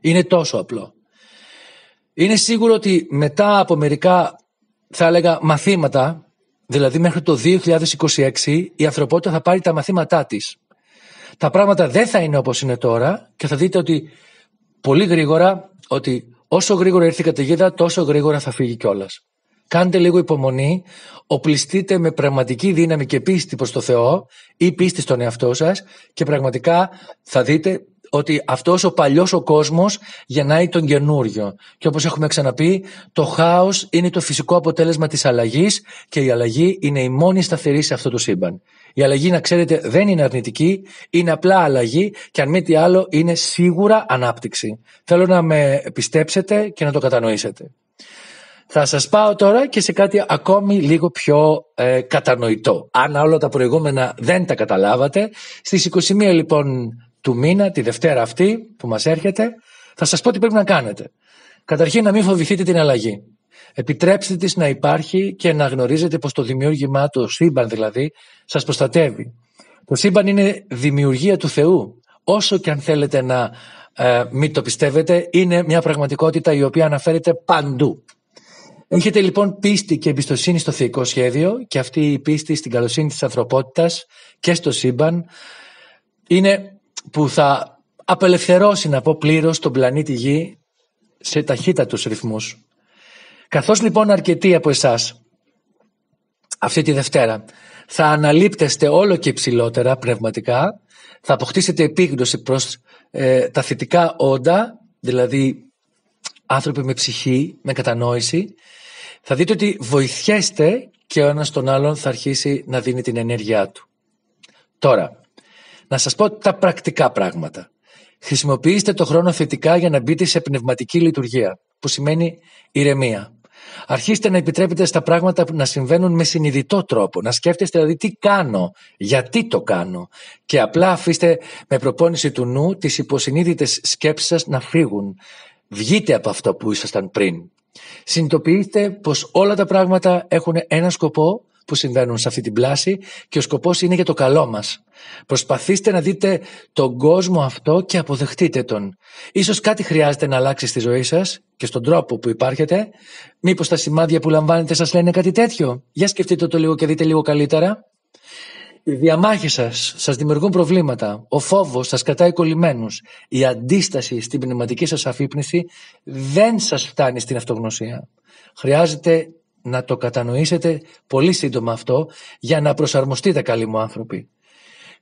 Είναι τόσο απλό. Είναι σίγουρο ότι μετά από μερικά, θα έλεγα, μαθήματα, δηλαδή μέχρι το 2026, η ανθρωπότητα θα πάρει τα μαθήματά της τα πράγματα δεν θα είναι όπως είναι τώρα και θα δείτε ότι πολύ γρήγορα ότι όσο γρήγορα ήρθε η καταιγίδα τόσο γρήγορα θα φύγει κιόλας. Κάντε λίγο υπομονή, οπλιστείτε με πραγματική δύναμη και πίστη προς το Θεό ή πίστη στον εαυτό σας και πραγματικά θα δείτε ότι αυτός ο παλιός ο κόσμος γεννάει τον καινούριο. Και όπως έχουμε ξαναπεί, το χάος είναι το φυσικό αποτέλεσμα της αλλαγής και η αλλαγή είναι η μόνη σταθερή σε αυτό το σύμπαν. Η αλλαγή, να ξέρετε, δεν είναι αρνητική, είναι απλά αλλαγή και αν μη τι άλλο είναι σίγουρα ανάπτυξη. Θέλω να με πιστέψετε και να το κατανοήσετε. Θα σας πάω τώρα και σε κάτι ακόμη λίγο πιο ε, κατανοητό. Αν όλα τα προηγούμενα δεν τα καταλάβατε, στις 21 λοιπόν του μήνα, τη Δευτέρα αυτή που μας έρχεται, θα σας πω τι πρέπει να κάνετε. Καταρχήν να μην φοβηθείτε την αλλαγή. Επιτρέψτε της να υπάρχει και να γνωρίζετε πως το δημιούργημά, το σύμπαν δηλαδή, σας προστατεύει. Το σύμπαν είναι δημιουργία του Θεού. Όσο και αν θέλετε να ε, μην το πιστεύετε, είναι μια πραγματικότητα η οποία αναφέρεται παντού. Έχετε λοιπόν πίστη και εμπιστοσύνη στο θεϊκό σχέδιο και αυτή η πίστη στην καλοσύνη της ανθρωπότητας και στο σύμπαν είναι που θα απελευθερώσει να πω πλήρως τον πλανήτη Γη σε ταχύτατους ρυθμούς. Καθώς λοιπόν αρκετοί από εσάς αυτή τη Δευτέρα θα αναλύπτεστε όλο και ψηλότερα πνευματικά, θα αποκτήσετε επίγνωση προς ε, τα θετικά όντα, δηλαδή άνθρωποι με ψυχή, με κατανόηση, θα δείτε ότι βοηθιέστε και ο ένας τον άλλον θα αρχίσει να δίνει την ενέργειά του. Τώρα, να σας πω τα πρακτικά πράγματα. Χρησιμοποιήστε το χρόνο θετικά για να μπείτε σε πνευματική λειτουργία, που σημαίνει ηρεμία. Αρχίστε να επιτρέπετε στα πράγματα να συμβαίνουν με συνειδητό τρόπο, να σκέφτεστε δηλαδή τι κάνω, γιατί το κάνω και απλά αφήστε με προπόνηση του νου τις υποσυνείδητες σκέψεις σας να φύγουν. Βγείτε από αυτό που ήσασταν πριν. Συνειδητοποιείτε πως όλα τα πράγματα έχουν ένα σκοπό που συμβαίνουν σε αυτή την πλάση και ο σκοπός είναι για το καλό μας. Προσπαθήστε να δείτε τον κόσμο αυτό και αποδεχτείτε τον. Ίσως κάτι χρειάζεται να αλλάξει στη ζωή σας και στον τρόπο που υπάρχετε. Μήπως τα σημάδια που λαμβάνετε σας λένε κάτι τέτοιο. Για σκεφτείτε το λίγο και δείτε λίγο καλύτερα. Οι διαμάχες σας σας δημιουργούν προβλήματα. Ο φόβος σας κρατάει κολλημένους. Η αντίσταση στην πνευματική σας αφύπνιση δεν σας φτάνει στην αυτογνωσία. Χρειάζεται να το κατανοήσετε πολύ σύντομα αυτό για να προσαρμοστείτε καλοί μου άνθρωποι.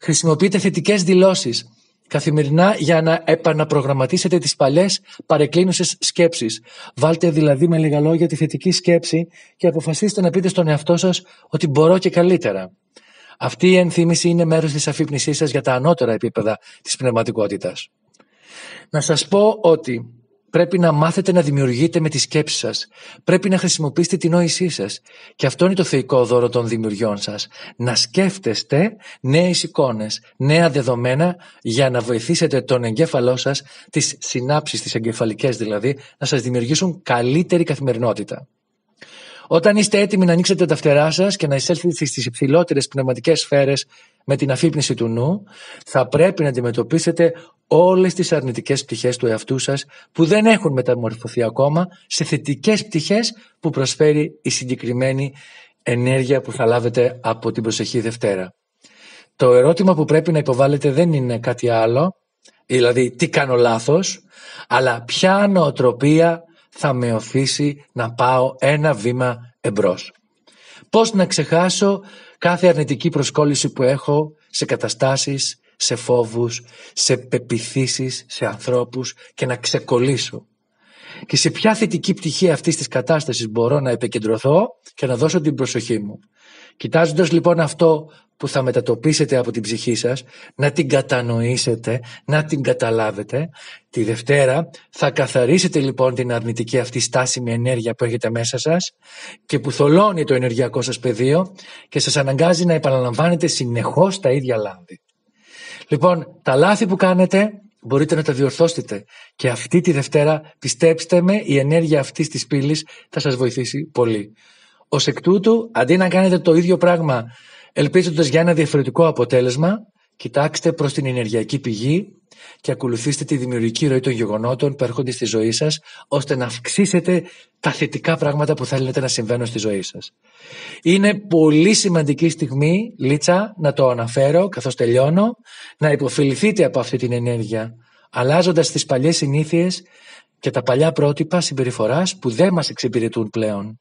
Χρησιμοποιείτε θετικές δηλώσεις καθημερινά για να επαναπρογραμματίσετε τις παλιές παρεκκλίνουσες σκέψεις. Βάλτε δηλαδή με λίγα λόγια τη θετική σκέψη και αποφασίστε να πείτε στον εαυτό σας ότι μπορώ και καλύτερα. Αυτή η ενθύμηση είναι μέρος της αφύπνισής σας για τα ανώτερα επίπεδα της πνευματικότητας. Να σας πω ότι Πρέπει να μάθετε να δημιουργείτε με τη σκέψη σας. Πρέπει να χρησιμοποιήσετε την νόησή σας. Και αυτό είναι το θεϊκό δώρο των δημιουργιών σας. Να σκέφτεστε νέες εικόνες, νέα δεδομένα για να βοηθήσετε τον εγκέφαλό σας, τις συνάψεις, τις εγκέφαλικέ, δηλαδή, να σας δημιουργήσουν καλύτερη καθημερινότητα. Όταν είστε έτοιμοι να ανοίξετε τα φτερά σας και να εισέλθετε στις υψηλότερες πνευματικές σφαίρες με την αφύπνιση του νου, θα πρέπει να αντιμετωπίσετε όλες τις αρνητικές πτυχές του εαυτού σας που δεν έχουν μεταμορφωθεί ακόμα σε θετικές πτυχές που προσφέρει η συγκεκριμένη ενέργεια που θα λάβετε από την προσεχή Δευτέρα. Το ερώτημα που πρέπει να υποβάλλετε δεν είναι κάτι άλλο, δηλαδή τι κάνω λάθος, αλλά ποια νοοτροπία θα με οθήσει να πάω ένα βήμα εμπρός. Πώς να ξεχάσω κάθε αρνητική προσκόλληση που έχω σε καταστάσεις, σε φόβους, σε πεπιθήσεις, σε ανθρώπους και να ξεκολλήσω. Και σε ποια θετική πτυχή αυτής της κατάστασης μπορώ να επικεντρωθώ και να δώσω την προσοχή μου. Κοιτάζοντας λοιπόν αυτό που θα μετατοπίσετε από την ψυχή σας, να την κατανοήσετε, να την καταλάβετε. Τη Δευτέρα θα καθαρίσετε λοιπόν την αρνητική αυτή στάσιμη ενέργεια που έχετε μέσα σας και που θολώνει το ενεργειακό σας πεδίο και σας αναγκάζει να επαναλαμβάνετε συνεχώς τα ίδια λάθη. Λοιπόν, τα λάθη που κάνετε μπορείτε να τα διορθώσετε και αυτή τη Δευτέρα, πιστέψτε με, η ενέργεια αυτής της πύλης θα σας βοηθήσει πολύ. Ως εκ τούτου, αντί να κάνετε το ίδιο πράγμα Ελπίζοντας για ένα διαφορετικό αποτέλεσμα, κοιτάξτε προς την ενεργειακή πηγή και ακολουθήστε τη δημιουργική ροή των γεγονότων που έρχονται στη ζωή σας, ώστε να αυξήσετε τα θετικά πράγματα που θέλετε να συμβαίνουν στη ζωή σας. Είναι πολύ σημαντική στιγμή, Λίτσα, να το αναφέρω καθώς τελειώνω, να υποφεληθείτε από αυτή την ενέργεια, αλλάζοντας τις παλιές συνήθειες και τα παλιά πρότυπα συμπεριφοράς που δεν μας εξυπηρετούν πλέον.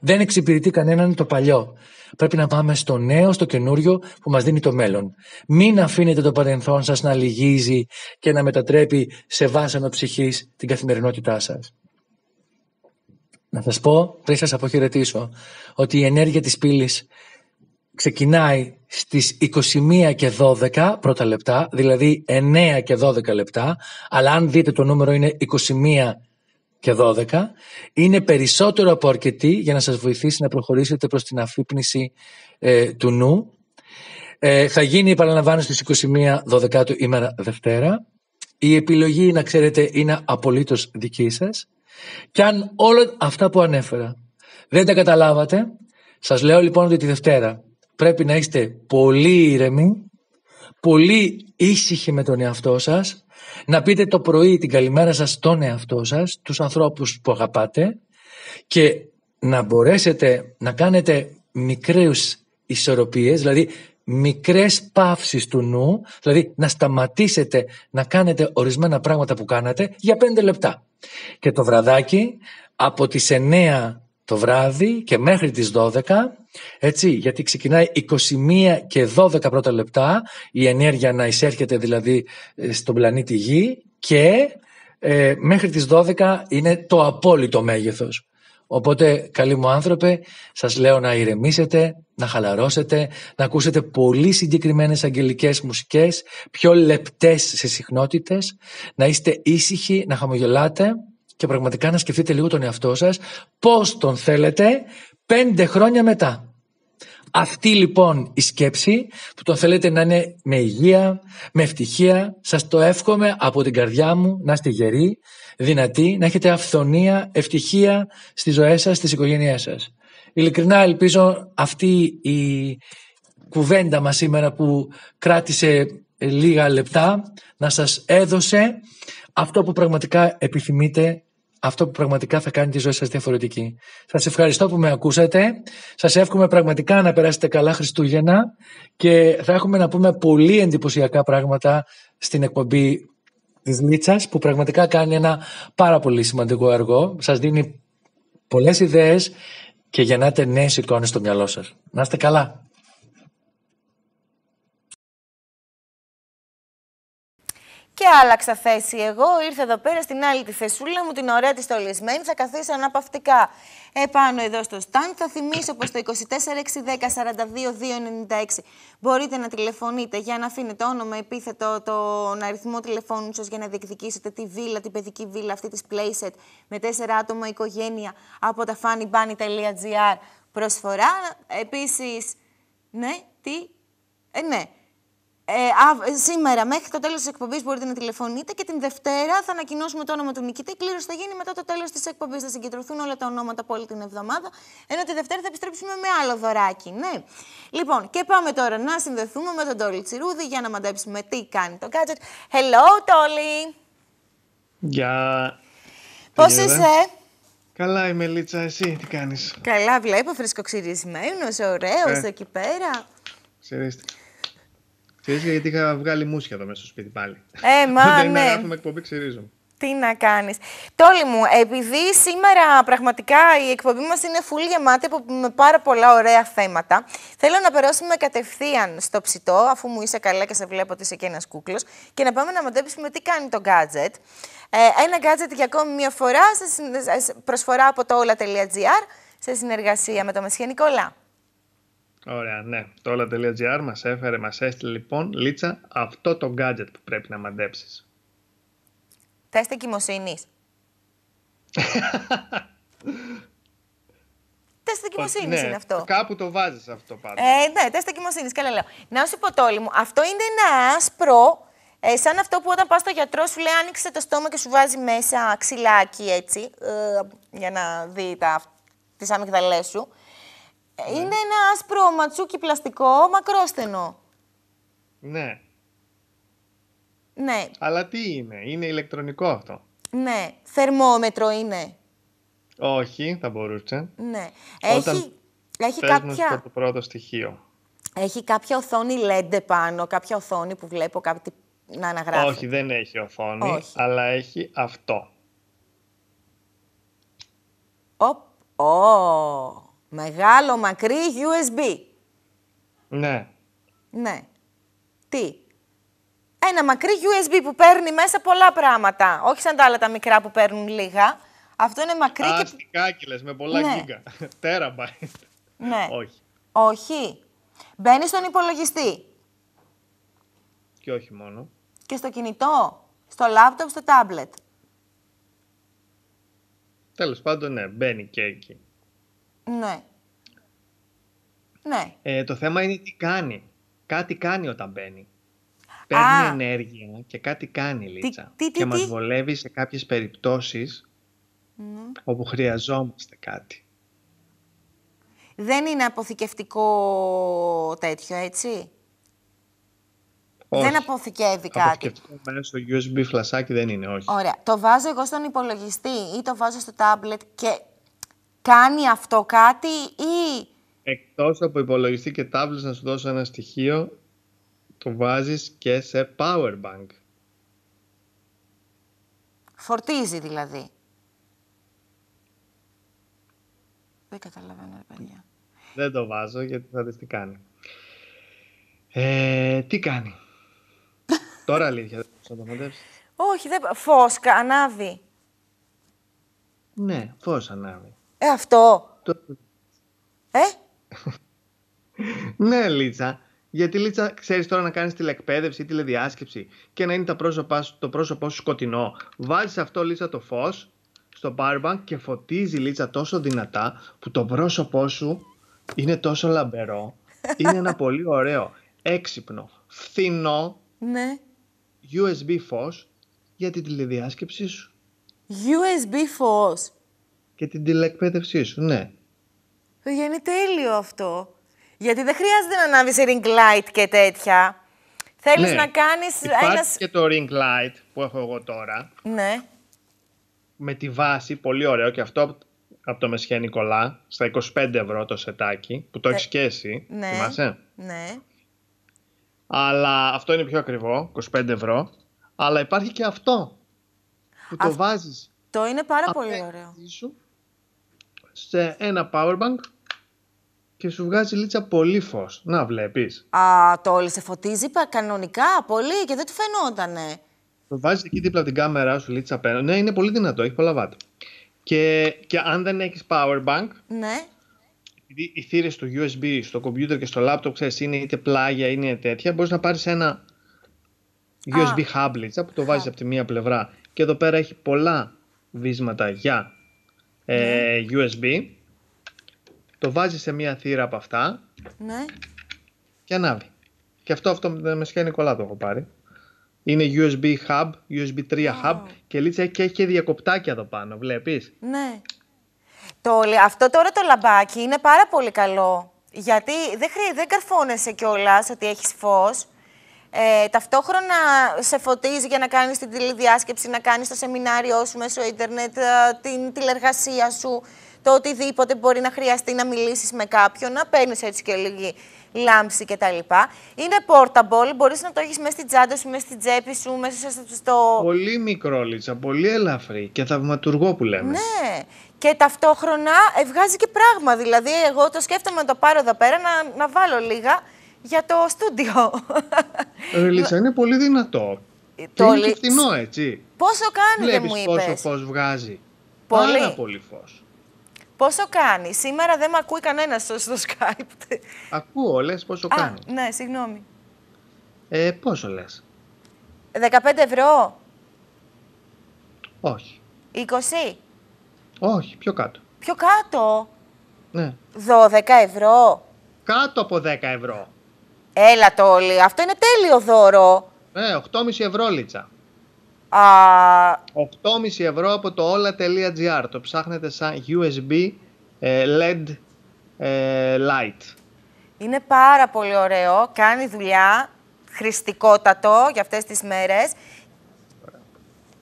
Δεν εξυπηρετεί κανέναν το παλιό. Πρέπει να πάμε στο νέο, στο καινούριο που μας δίνει το μέλλον. Μην αφήνετε το παρελθόν σας να λυγίζει και να μετατρέπει σε βάσανο ψυχής την καθημερινότητά σας. Να σας πω, πριν σας αποχαιρετήσω, ότι η ενέργεια της πύλης ξεκινάει στις 21 και 12 πρώτα λεπτά, δηλαδή 9 και 12 λεπτά, αλλά αν δείτε το νούμερο είναι 21 και 12 είναι περισσότερο από αρκετή για να σας βοηθήσει να προχωρήσετε προς την αφύπνιση ε, του νου. Ε, θα γίνει, επαναλαμβάνω, στις 21 12 ημέρα Δευτέρα. Η επιλογή, να ξέρετε, είναι απολύτως δική σας. Και αν όλα αυτά που ανέφερα δεν τα καταλάβατε, σας λέω λοιπόν ότι τη Δευτέρα πρέπει να είστε πολύ ήρεμοι, πολύ ήσυχοι με τον εαυτό σας, να πείτε το πρωί την καλημέρα σας στον εαυτό σας, τους ανθρώπους που αγαπάτε και να μπορέσετε να κάνετε μικρές ισορροπίες, δηλαδή μικρές παύσεις του νου, δηλαδή να σταματήσετε να κάνετε ορισμένα πράγματα που κάνατε για πέντε λεπτά. Και το βραδάκι από τις 9 το βράδυ και μέχρι τις 12 έτσι, γιατί ξεκινάει 21 και 12 πρώτα λεπτά η ενέργεια να εισέρχεται δηλαδή ε, στον πλανήτη Γη και ε, μέχρι τις 12 είναι το απόλυτο μέγεθος. Οπότε, καλοί μου άνθρωποι σας λέω να ηρεμήσετε, να χαλαρώσετε, να ακούσετε πολύ συγκεκριμένες αγγελικές μουσικές, πιο λεπτές σε συχνότητες, να είστε ήσυχοι, να χαμογελάτε και πραγματικά να σκεφτείτε λίγο τον εαυτό σας, πώς τον θέλετε, πέντε χρόνια μετά. Αυτή λοιπόν η σκέψη που το θέλετε να είναι με υγεία, με ευτυχία, σας το εύχομαι από την καρδιά μου να είστε γεροί, δυνατοί, να έχετε αυθονία, ευτυχία στη ζωή σας, στις οικογένειές σας. Ειλικρινά ελπίζω αυτή η κουβέντα μας σήμερα που κράτησε λίγα λεπτά να σας έδωσε αυτό που πραγματικά επιθυμείτε αυτό που πραγματικά θα κάνει τη ζωή σας διαφορετική. Σας ευχαριστώ που με ακούσατε. Σας εύχομαι πραγματικά να περάσετε καλά Χριστούγεννα και θα έχουμε να πούμε πολύ εντυπωσιακά πράγματα στην εκπομπή της Λίτσας που πραγματικά κάνει ένα πάρα πολύ σημαντικό έργο. Σας δίνει πολλές ιδέες και γεννάτε νέες εικόνες στο μυαλό σας. Να είστε καλά. και άλλαξα θέση εγώ. Ήρθα εδώ πέρα στην άλλη τη θεσούλα μου, την ωραία της στολισμένη. Θα καθίσω αναπαυτικά επάνω εδώ στο στάν Θα θυμίσω πως το 24610-42296 μπορείτε να τηλεφωνείτε για να αφήνετε όνομα, επίθετο, τον αριθμό τηλεφώνου σας για να διεκδικήσετε τη βίλα, την παιδική βίλα αυτή της Playset με τέσσερα άτομα οικογένεια από τα funnybunny.gr προσφορά. Επίσης, ναι, τι. Ε, ναι, ε, ε, σήμερα, μέχρι το τέλος της εκπομπής, μπορείτε να τηλεφωνείτε και την Δευτέρα θα ανακοινώσουμε το όνομα του νικητή. Η κλήρωση θα γίνει μετά το τέλος της εκπομπής. Θα συγκεντρωθούν όλα τα ονόματα από όλη την εβδομάδα. Ενώ τη Δευτέρα θα επιστρέψουμε με άλλο δωράκι. Ναι. Λοιπόν, και πάμε τώρα να συνδεθούμε με τον Τόλι Τσιρούδη για να μαντέψουμε τι κάνει το gadget. Hello, Τόλι! Γεια! Πώς είσαι, Καλά η Μελίτσα, εσύ τι κάνεις. Καλά, βλέπω φρεσκοξυρισμένος, ωραίος ε. εκεί πέρα. Ξέρεις γιατί είχα βγάλει μουσια εδώ μέσα στο σπίτι πάλι. Ε, μα, Δεν να να εκπομπή ξυρίζουμε. Τι να κάνεις. Τόλι μου, επειδή σήμερα πραγματικά η εκπομπή μας είναι φουλ γεμάτη με πάρα πολλά ωραία θέματα, θέλω να περάσουμε κατευθείαν στο ψητό, αφού μου είσαι καλά και σε βλέπω ότι είσαι και ένας κούκλος, και να πάμε να μαντέψουμε τι κάνει το gadget. Ε, ένα gadget για ακόμη μία φορά, προσφορά από το όλα.gr, σε συνεργασία με το Μεσχέ Ωραία, ναι. Το όλα.gr μας έφερε, μας έστειλε λοιπόν, Λίτσα, αυτό το gadget που πρέπει να μαντέψεις. Τεστ εγκυμοσύνης. τεστ εγκυμοσύνης ναι, είναι αυτό. Κάπου το βάζεις αυτό πάντα. Ε, ναι, τεστ κοιμοσύνης. Καλά λέω. Να σου πω τόλι μου, αυτό είναι ένα άσπρο, ε, σαν αυτό που όταν πας στο γιατρό σου λέει άνοιξε το στόμα και σου βάζει μέσα ξυλάκι έτσι, ε, για να δει τι τις σου. Ναι. Είναι ένα άσπρο ματσούκι πλαστικό, μακρόστενο. Ναι. Ναι. Αλλά τι είναι, είναι ηλεκτρονικό αυτό. Ναι. Θερμόμετρο είναι. Όχι, θα μπορούσε. Ναι. Έχει, Όταν έχει κάποια... το πρώτο στοιχείο. Έχει κάποια οθόνη LED πάνω, κάποια οθόνη που βλέπω κάτι να αναγράφει. Όχι, δεν έχει οθόνη, αλλά έχει αυτό. Οπ, ο. Μεγάλο, μακρύ, USB. Ναι. Ναι. Τι. Ένα μακρύ USB που παίρνει μέσα πολλά πράγματα. Όχι σαν τα άλλα τα μικρά που παίρνουν λίγα. Αυτό είναι μακρύ Α, και... Αστικάκι με πολλά ναι. γίγκα. Τέραμπαϊτ. Ναι. Όχι. Όχι. Μπαίνεις στον υπολογιστή. Και όχι μόνο. Και στο κινητό, στο λάπτοπ, στο τάμπλετ. Τέλος πάντων, ναι, μπαίνει και εκεί. Ναι. Ναι. Ε, το θέμα είναι τι κάνει. Κάτι κάνει όταν μπαίνει. Παίρνει ενέργεια και κάτι κάνει, Λίτσα. Τι, τι, τι, και μας βολεύει σε κάποιες περιπτώσεις ναι. όπου χρειαζόμαστε κάτι. Δεν είναι αποθηκευτικό τέτοιο, έτσι. Όχι. Δεν αποθηκεύει κάτι. Αποθηκευτικό μέσα στο USB φλασάκι δεν είναι, όχι. Ωραία. Το βάζω εγώ στον υπολογιστή ή το βάζω στο τάμπλετ και Κάνει αυτό κάτι ή... Εκτός από υπολογιστή και τάβλες να σου δώσω ένα στοιχείο, το βάζεις και σε power bank. Φορτίζει δηλαδή. Δεν καταλαβαίνω, ρε παιδιά. Δεν το βάζω γιατί θα δεις τι κάνει. Ε, τι κάνει. Τώρα αλήθεια δεν θα το Όχι, δεν... φως ανάβει. Ναι, φως ανάβει. Ε, αυτό. Ε? ναι, Λίτσα. Γιατί Λίτσα, ξέρεις τώρα να κάνεις τηλεκπαίδευση ή τηλεδιάσκεψη και να είναι τα πρόσωπα, το πρόσωπό σου σκοτεινό. Βάζεις αυτό Λίτσα το φως στο powerbank και φωτίζει Λίτσα τόσο δυνατά που το πρόσωπό σου είναι τόσο λαμπερό. είναι ένα πολύ ωραίο, έξυπνο, φθηνό ναι. USB φως για τη τηλεδιάσκεψή σου. USB φως και την τηλεκπαίδευσή σου, ναι. Παιδιά, ε, είναι τέλειο αυτό. Γιατί δεν χρειάζεται να ανάβεις ring light και τέτοια. Θέλεις ναι. να κάνεις Υπάρχει ένας... και το ring light που έχω εγώ τώρα. Ναι. Με τη βάση, πολύ ωραίο και αυτό από το Μεσχέ Νικολά, στα 25 ευρώ το σετάκι, που το έχεις ε, και εσύ, ναι. θυμάσαι. Ναι. Αλλά αυτό είναι πιο ακριβό, 25 ευρώ. Αλλά υπάρχει και αυτό που το βάζεις. Το είναι πάρα πολύ ωραίο σε ένα power bank και σου βγάζει λίτσα πολύ φως. Να βλέπεις. Α, το όλη σε φωτίζει κανονικά πολύ και δεν του φαινότανε. Το βάζεις εκεί δίπλα από την κάμερα σου, λίτσα πέρα. Ναι, είναι πολύ δυνατό, έχει πολλά βάτα. Και, και αν δεν έχεις power bank. Ναι. Επειδή οι θύρες του USB στο κομπιούτερ και στο laptop, ξέρεις, είναι είτε πλάγια είναι τέτοια, μπορείς να πάρεις ένα USB hub που το βάζεις από τη μία πλευρά. Και εδώ πέρα έχει πολλά βίσματα για ε, ναι. USB, το βάζει σε μια θύρα από αυτά ναι. και ανάβει. Και αυτό, αυτό με σχένει κολλά το έχω πάρει. Είναι USB hub, USB 3 hub και λίτσα και έχει και διακοπτάκια εδώ πάνω, βλέπεις. Ναι. Το, αυτό τώρα το λαμπάκι είναι πάρα πολύ καλό. Γιατί δεν, χρει, δεν καρφώνεσαι κιόλας ότι έχεις φως. Ε, ταυτόχρονα σε φωτίζει για να κάνεις την τηλεδιάσκεψη, να κάνεις το σεμινάριό σου μέσω ίντερνετ, ε, την τηλεργασία σου, το οτιδήποτε μπορεί να χρειαστεί να μιλήσεις με κάποιον, να παίρνεις έτσι και λίγη λάμψη κτλ. Είναι portable, μπορείς να το έχεις μέσα στην τσάντα σου, μέσα στην τσέπη σου, μέσα στο... Πολύ Λίτσα, πολύ ελαφρύ και θαυματουργό που λέμε. Ναι. Και ταυτόχρονα βγάζει και πράγμα. Δηλαδή, εγώ το σκέφτομαι να το πάρω εδώ πέρα, να, να βάλω λίγα για το στούντιο. Ρελίσσα, είναι πολύ δυνατό. Ε, το είναι και φθηνό, έτσι. Πόσο κάνει, δεν μου είπες. πόσο φως βγάζει. Πολύ. Πάρα πολύ φως. Πόσο κάνει. Σήμερα δεν με ακούει κανένας στο, Skype. Ακούω, λες πόσο Α, κάνει. Ναι, συγγνώμη. Ε, πόσο λες. 15 ευρώ. Όχι. 20. Όχι, πιο κάτω. Πιο κάτω. Ναι. 12 ευρώ. Κάτω από 10 ευρώ. Έλα το όλοι. Αυτό είναι τέλειο δώρο. Ναι, ε, 8,5 ευρώ λίτσα. Α... 8,5 ευρώ από το όλα.gr. Το ψάχνετε σαν USB LED light. Είναι πάρα πολύ ωραίο. Κάνει δουλειά. Χρηστικότατο για αυτές τις μέρες.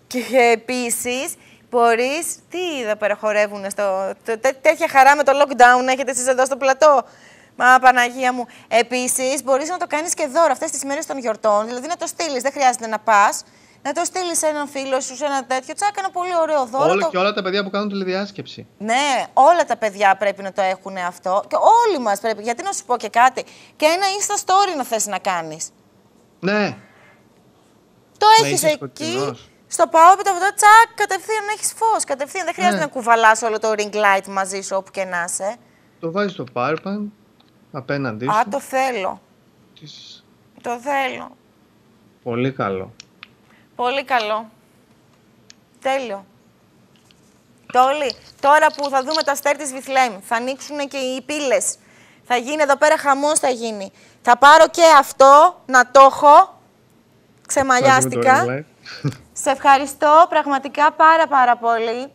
Και επίσης μπορείς... Τι είδα παραχωρεύουν στο... Τέτοια χαρά με το lockdown έχετε εσείς εδώ στο πλατό. Μα Παναγία μου. Επίσης, μπορείς να το κάνεις και δώρο αυτές τις μέρες των γιορτών. Δηλαδή να το στείλεις. Δεν χρειάζεται να πας. Να το στείλεις σε έναν φίλο σου, σε ένα τέτοιο. Τσάκα ένα πολύ ωραίο δώρο. Όλα το... και όλα τα παιδιά που κάνουν τηλεδιάσκεψη. Ναι, όλα τα παιδιά πρέπει να το έχουν αυτό. Και όλοι μας πρέπει. Γιατί να σου πω και κάτι. Και ένα insta story να θες να κάνεις. Ναι. Το έχει εκεί. Στο πάω αυτό το τσακ, κατευθείαν έχεις φως. Κατευθείαν δεν ναι. χρειάζεται να κουβαλάς όλο το ring light μαζί σου όπου και να είσαι. Το βάζεις στο πάρπαν, απέναντί σου. Α, το θέλω. Το θέλω. Πολύ καλό. Πολύ καλό. Τέλειο. Τόλι, τώρα που θα δούμε τα αστέρ της Βιθλέμ, θα ανοίξουν και οι πύλες. Θα γίνει εδώ πέρα χαμός θα γίνει. Θα πάρω και αυτό, να το έχω. Ξεμαλιάστηκα. Σε ευχαριστώ πραγματικά πάρα πάρα πολύ.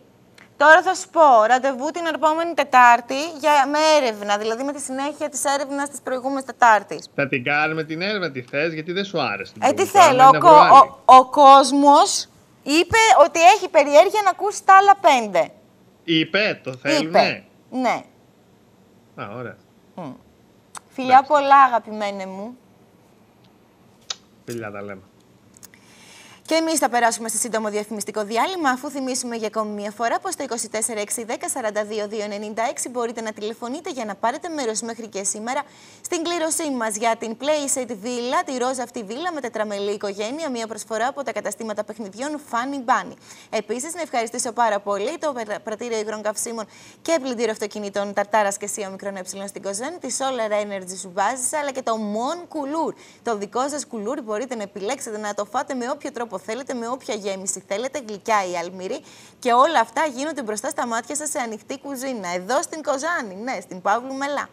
Τώρα θα σου πω ραντεβού την επόμενη Τετάρτη για, με έρευνα, δηλαδή με τη συνέχεια της έρευνας της προηγούμενης Τετάρτης. Θα την κάνουμε την έρευνα, τι θες, γιατί δεν σου άρεσε. Ε, τι θέλω. Ο, ο, κόσμος είπε ότι έχει περιέργεια να ακούσει τα άλλα πέντε. Είπε, το θέλει. Ναι. ναι. Α, ωραία. Φιλιά πολλά, αγαπημένε μου. Φιλιά τα λέμε. Και εμείς θα περάσουμε σε σύντομο διαφημιστικό διάλειμμα, αφού θυμίσουμε για ακόμη μία φορά πως το 24610 μπορείτε να τηλεφωνείτε για να πάρετε μέρος μέχρι και σήμερα στην κλήρωσή μας για την Playset Villa, τη ρόζα αυτή βίλα με τετραμελή οικογένεια, μία προσφορά από τα καταστήματα παιχνιδιών Funny Bunny. Επίσης, να ευχαριστήσω πάρα πολύ το πρατήριο υγρών καυσίμων και πλυντήριο αυτοκινήτων Ταρτάρας και Σία Μικρών ε στην Κοζέν, τη Solar Energy Subbase, αλλά και το Mon Κουλούρ. Το δικό σας κουλούρ μπορείτε να επιλέξετε να το φάτε με όποιο τρόπο θέλετε, με όποια γέμιση θέλετε, γλυκιά ή αλμύρι. Και όλα αυτά γίνονται μπροστά στα μάτια σας σε ανοιχτή κουζίνα. Εδώ στην Κοζάνη, ναι, στην Παύλου Μελά.